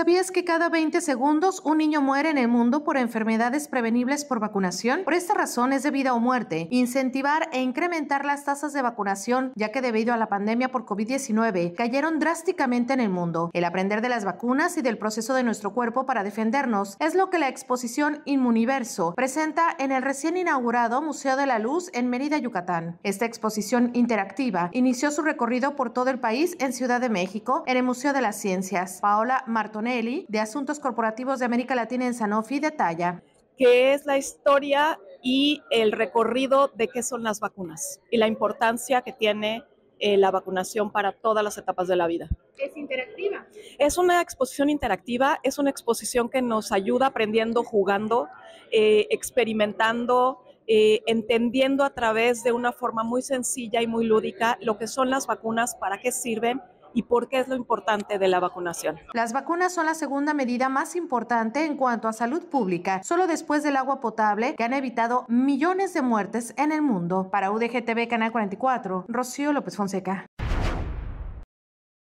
¿Sabías que cada 20 segundos un niño muere en el mundo por enfermedades prevenibles por vacunación? Por esta razón es de vida o muerte incentivar e incrementar las tasas de vacunación, ya que debido a la pandemia por COVID-19 cayeron drásticamente en el mundo. El aprender de las vacunas y del proceso de nuestro cuerpo para defendernos es lo que la exposición Inmuniverso presenta en el recién inaugurado Museo de la Luz en Mérida, Yucatán. Esta exposición interactiva inició su recorrido por todo el país en Ciudad de México, en el Museo de las Ciencias. Paola Martone, de Asuntos Corporativos de América Latina en Sanofi, detalla. ¿Qué es la historia y el recorrido de qué son las vacunas y la importancia que tiene eh, la vacunación para todas las etapas de la vida. ¿Es interactiva? Es una exposición interactiva, es una exposición que nos ayuda aprendiendo, jugando, eh, experimentando, eh, entendiendo a través de una forma muy sencilla y muy lúdica lo que son las vacunas, para qué sirven y por qué es lo importante de la vacunación. Las vacunas son la segunda medida más importante en cuanto a salud pública, solo después del agua potable, que han evitado millones de muertes en el mundo. Para UDGTV Canal 44, Rocío López Fonseca.